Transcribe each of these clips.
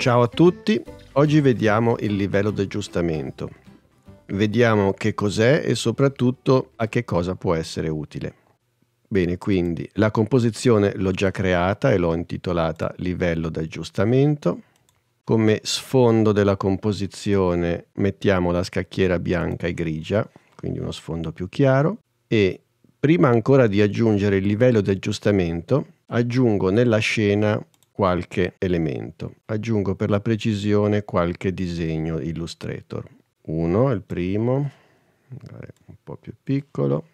Ciao a tutti, oggi vediamo il livello di aggiustamento. Vediamo che cos'è e soprattutto a che cosa può essere utile. Bene, quindi la composizione l'ho già creata e l'ho intitolata livello d'aggiustamento. Come sfondo della composizione mettiamo la scacchiera bianca e grigia, quindi uno sfondo più chiaro. E prima ancora di aggiungere il livello d'aggiustamento, aggiungo nella scena qualche elemento. Aggiungo per la precisione qualche disegno Illustrator. Uno, il primo, un po' più piccolo.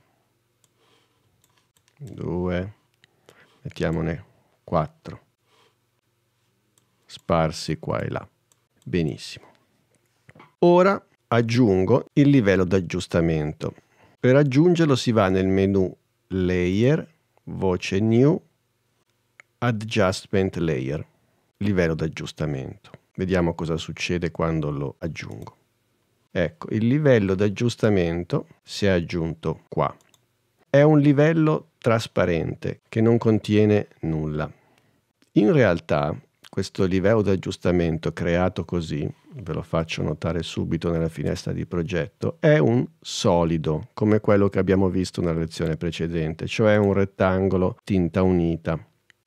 Due, mettiamone quattro. Sparsi qua e là. Benissimo. Ora aggiungo il livello d'aggiustamento. Per aggiungerlo si va nel menu Layer, voce New, Adjustment Layer, livello d'aggiustamento. Vediamo cosa succede quando lo aggiungo. Ecco, il livello d'aggiustamento si è aggiunto qua. È un livello trasparente che non contiene nulla. In realtà questo livello d'aggiustamento creato così, ve lo faccio notare subito nella finestra di progetto, è un solido, come quello che abbiamo visto nella lezione precedente, cioè un rettangolo tinta unita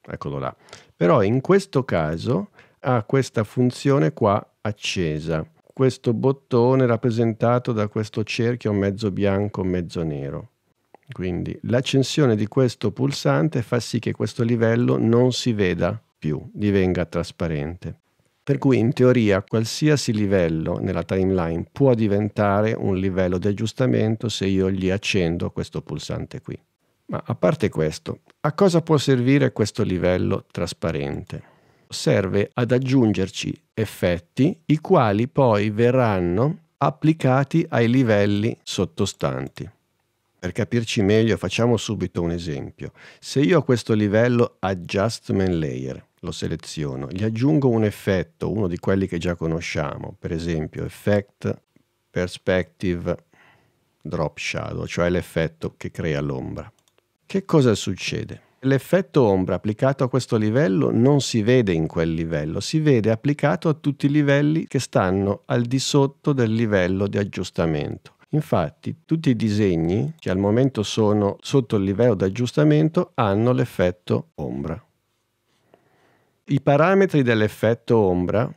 eccolo là. Però in questo caso ha questa funzione qua accesa, questo bottone rappresentato da questo cerchio mezzo bianco, mezzo nero. Quindi l'accensione di questo pulsante fa sì che questo livello non si veda più, divenga trasparente. Per cui in teoria qualsiasi livello nella timeline può diventare un livello di aggiustamento se io gli accendo questo pulsante qui. Ma a parte questo, a cosa può servire questo livello trasparente? Serve ad aggiungerci effetti i quali poi verranno applicati ai livelli sottostanti. Per capirci meglio facciamo subito un esempio. Se io a questo livello Adjustment Layer lo seleziono, gli aggiungo un effetto, uno di quelli che già conosciamo, per esempio Effect Perspective Drop Shadow, cioè l'effetto che crea l'ombra. Che cosa succede? L'effetto ombra applicato a questo livello non si vede in quel livello, si vede applicato a tutti i livelli che stanno al di sotto del livello di aggiustamento. Infatti tutti i disegni che al momento sono sotto il livello di aggiustamento hanno l'effetto ombra. I parametri dell'effetto ombra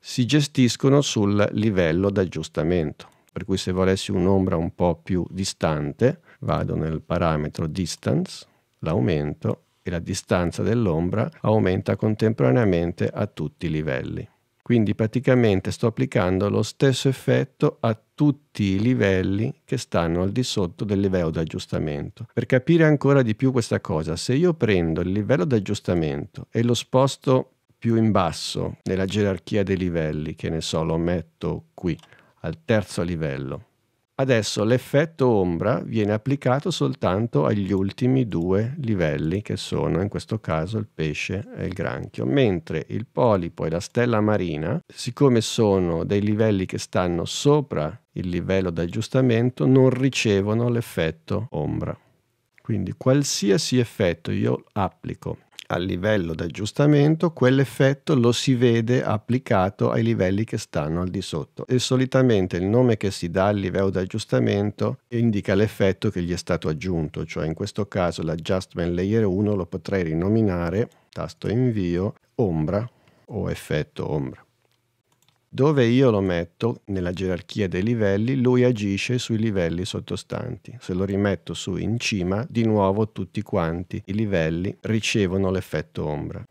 si gestiscono sul livello d'aggiustamento, per cui se volessi un'ombra un po' più distante, Vado nel parametro distance, l'aumento e la distanza dell'ombra aumenta contemporaneamente a tutti i livelli. Quindi praticamente sto applicando lo stesso effetto a tutti i livelli che stanno al di sotto del livello d'aggiustamento. Per capire ancora di più questa cosa, se io prendo il livello d'aggiustamento e lo sposto più in basso nella gerarchia dei livelli, che ne so, lo metto qui, al terzo livello, Adesso l'effetto ombra viene applicato soltanto agli ultimi due livelli che sono in questo caso il pesce e il granchio, mentre il polipo e la stella marina, siccome sono dei livelli che stanno sopra il livello d'aggiustamento, non ricevono l'effetto ombra. Quindi qualsiasi effetto io applico a livello d'aggiustamento, quell'effetto lo si vede applicato ai livelli che stanno al di sotto e solitamente il nome che si dà al livello d'aggiustamento indica l'effetto che gli è stato aggiunto, cioè in questo caso l'adjustment layer 1 lo potrei rinominare, tasto invio, ombra o effetto ombra. Dove io lo metto nella gerarchia dei livelli, lui agisce sui livelli sottostanti. Se lo rimetto su in cima, di nuovo tutti quanti i livelli ricevono l'effetto ombra.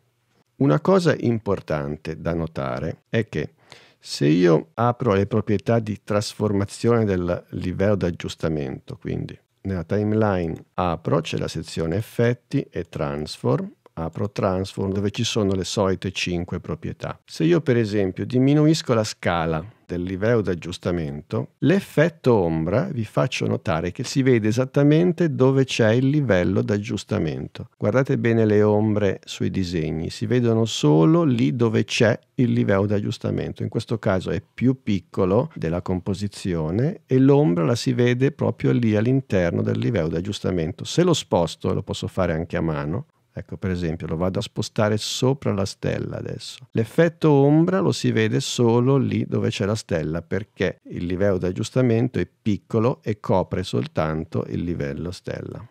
Una cosa importante da notare è che se io apro le proprietà di trasformazione del livello d'aggiustamento, quindi nella timeline apro, c'è la sezione effetti e transform apro transform dove ci sono le solite 5 proprietà. Se io per esempio diminuisco la scala del livello d'aggiustamento, l'effetto ombra vi faccio notare che si vede esattamente dove c'è il livello d'aggiustamento. Guardate bene le ombre sui disegni, si vedono solo lì dove c'è il livello d'aggiustamento. In questo caso è più piccolo della composizione e l'ombra la si vede proprio lì all'interno del livello d'aggiustamento. Se lo sposto, lo posso fare anche a mano, Ecco, per esempio, lo vado a spostare sopra la stella adesso. L'effetto ombra lo si vede solo lì dove c'è la stella, perché il livello di aggiustamento è piccolo e copre soltanto il livello stella.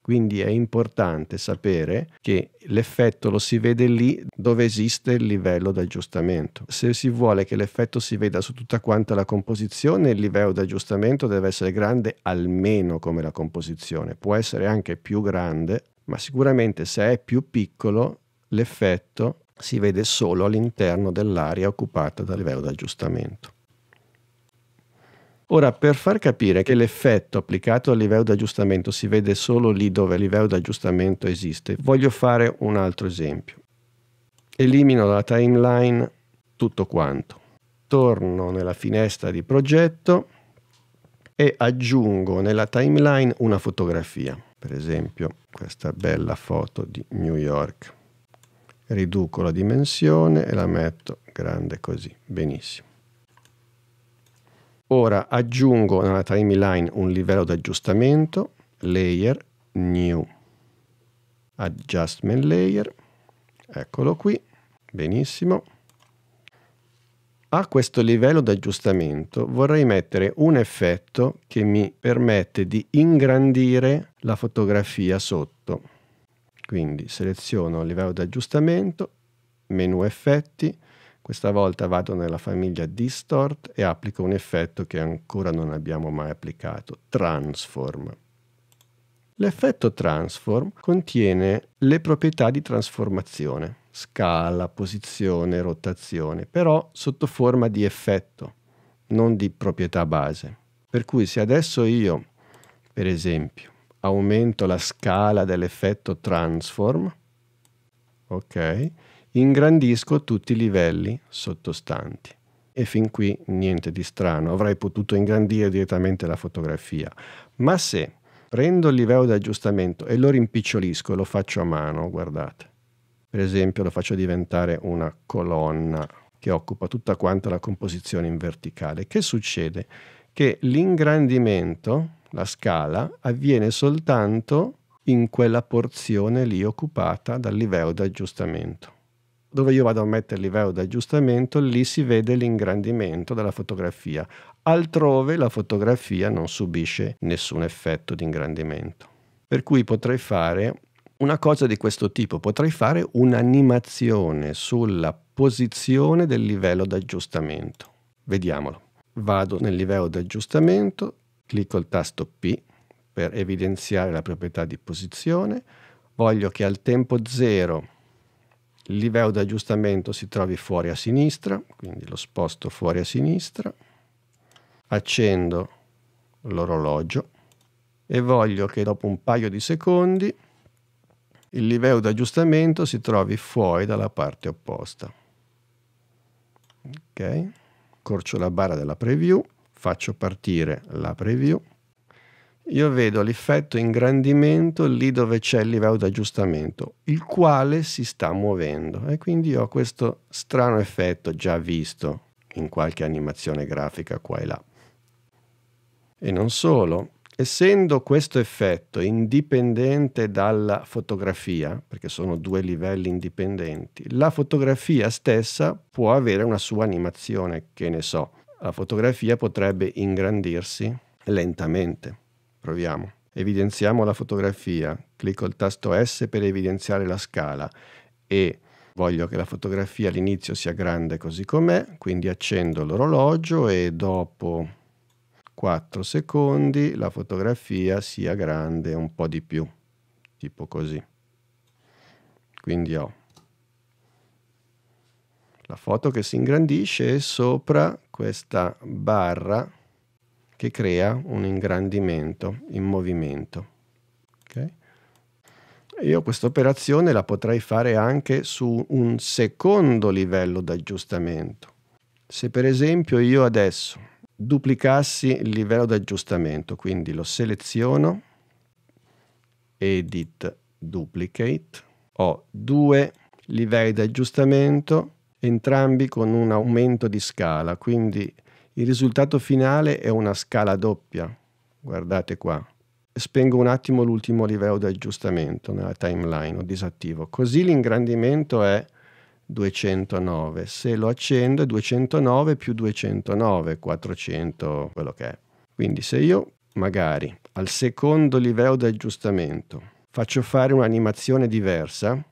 Quindi è importante sapere che l'effetto lo si vede lì dove esiste il livello d'aggiustamento. Se si vuole che l'effetto si veda su tutta quanta la composizione, il livello d'aggiustamento deve essere grande almeno come la composizione. Può essere anche più grande ma sicuramente se è più piccolo l'effetto si vede solo all'interno dell'area occupata dal livello d'aggiustamento. Ora, per far capire che l'effetto applicato al livello di aggiustamento si vede solo lì dove il livello di aggiustamento esiste, voglio fare un altro esempio. Elimino dalla timeline tutto quanto. Torno nella finestra di progetto e aggiungo nella timeline una fotografia per esempio questa bella foto di New York. Riduco la dimensione e la metto grande così, benissimo. Ora aggiungo nella timeline un livello di aggiustamento, layer, new, adjustment layer, eccolo qui, benissimo. A questo livello d'aggiustamento vorrei mettere un effetto che mi permette di ingrandire la fotografia sotto. Quindi seleziono il livello d'aggiustamento, menu effetti, questa volta vado nella famiglia distort e applico un effetto che ancora non abbiamo mai applicato, transform. L'effetto transform contiene le proprietà di trasformazione, scala, posizione, rotazione, però sotto forma di effetto, non di proprietà base. Per cui se adesso io, per esempio, aumento la scala dell'effetto transform, ok, ingrandisco tutti i livelli sottostanti. E fin qui niente di strano, avrei potuto ingrandire direttamente la fotografia. Ma se prendo il livello di aggiustamento e lo rimpicciolisco e lo faccio a mano, guardate. Per esempio lo faccio diventare una colonna che occupa tutta quanta la composizione in verticale. Che succede? Che l'ingrandimento, la scala, avviene soltanto in quella porzione lì occupata dal livello di aggiustamento dove io vado a mettere il livello di aggiustamento, lì si vede l'ingrandimento della fotografia. Altrove la fotografia non subisce nessun effetto di ingrandimento. Per cui potrei fare una cosa di questo tipo, potrei fare un'animazione sulla posizione del livello d'aggiustamento. Vediamolo. Vado nel livello d'aggiustamento, clicco il tasto P per evidenziare la proprietà di posizione, voglio che al tempo 0 il livello di aggiustamento si trovi fuori a sinistra, quindi lo sposto fuori a sinistra, accendo l'orologio e voglio che dopo un paio di secondi il livello di aggiustamento si trovi fuori dalla parte opposta. Ok, corcio la barra della preview, faccio partire la preview io vedo l'effetto ingrandimento lì dove c'è il livello di aggiustamento, il quale si sta muovendo e quindi ho questo strano effetto già visto in qualche animazione grafica qua e là. E non solo, essendo questo effetto indipendente dalla fotografia, perché sono due livelli indipendenti, la fotografia stessa può avere una sua animazione, che ne so, la fotografia potrebbe ingrandirsi lentamente Proviamo. Evidenziamo la fotografia, clicco il tasto S per evidenziare la scala e voglio che la fotografia all'inizio sia grande così com'è, quindi accendo l'orologio e dopo 4 secondi la fotografia sia grande un po' di più, tipo così. Quindi ho la foto che si ingrandisce e sopra questa barra che crea un ingrandimento in movimento. Okay? Io questa operazione la potrei fare anche su un secondo livello d'aggiustamento. Se per esempio io adesso duplicassi il livello d'aggiustamento, quindi lo seleziono, edit duplicate, ho due livelli di aggiustamento, entrambi con un aumento di scala, quindi il risultato finale è una scala doppia, guardate qua. Spengo un attimo l'ultimo livello di aggiustamento nella timeline, o disattivo. Così l'ingrandimento è 209. Se lo accendo è 209 più 209, 400, quello che è. Quindi se io magari al secondo livello di aggiustamento faccio fare un'animazione diversa,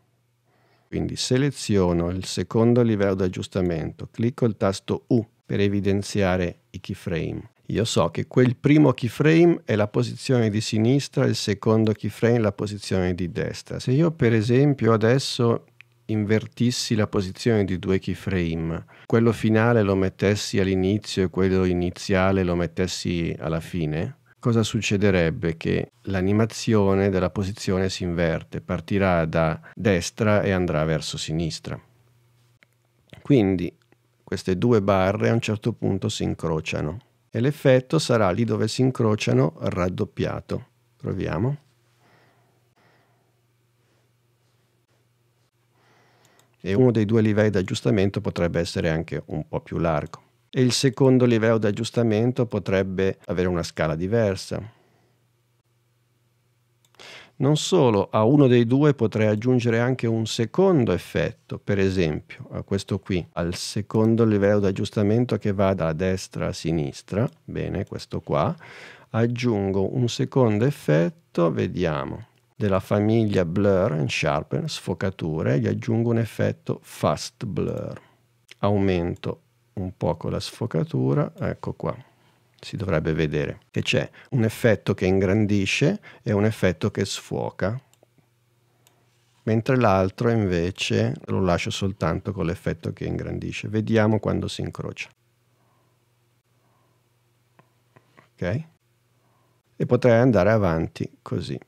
quindi seleziono il secondo livello di aggiustamento, clicco il tasto U per evidenziare i keyframe. Io so che quel primo keyframe è la posizione di sinistra, il secondo keyframe è la posizione di destra. Se io per esempio adesso invertissi la posizione di due keyframe, quello finale lo mettessi all'inizio e quello iniziale lo mettessi alla fine, cosa succederebbe? Che l'animazione della posizione si inverte, partirà da destra e andrà verso sinistra. Quindi queste due barre a un certo punto si incrociano e l'effetto sarà lì dove si incrociano raddoppiato. Proviamo. E uno dei due livelli di aggiustamento potrebbe essere anche un po' più largo. E il secondo livello di aggiustamento potrebbe avere una scala diversa non solo, a uno dei due potrei aggiungere anche un secondo effetto, per esempio a questo qui, al secondo livello di aggiustamento che va da destra a sinistra, bene, questo qua, aggiungo un secondo effetto, vediamo, della famiglia blur and sharpen, sfocature, gli aggiungo un effetto fast blur. Aumento un poco la sfocatura, ecco qua si dovrebbe vedere, che c'è un effetto che ingrandisce e un effetto che sfuoca, mentre l'altro invece lo lascio soltanto con l'effetto che ingrandisce. Vediamo quando si incrocia. Ok? E potrei andare avanti così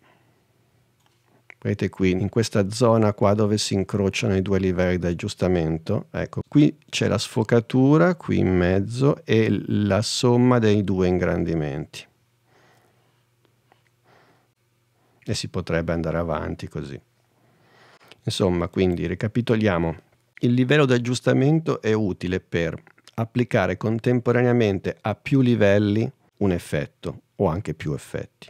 vedete qui in questa zona qua dove si incrociano i due livelli di aggiustamento ecco qui c'è la sfocatura qui in mezzo e la somma dei due ingrandimenti e si potrebbe andare avanti così insomma quindi ricapitoliamo il livello di aggiustamento è utile per applicare contemporaneamente a più livelli un effetto o anche più effetti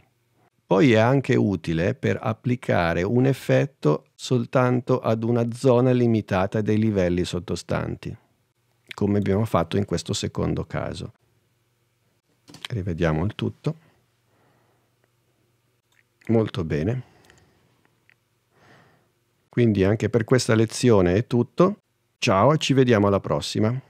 poi è anche utile per applicare un effetto soltanto ad una zona limitata dei livelli sottostanti, come abbiamo fatto in questo secondo caso. Rivediamo il tutto. Molto bene. Quindi anche per questa lezione è tutto. Ciao e ci vediamo alla prossima.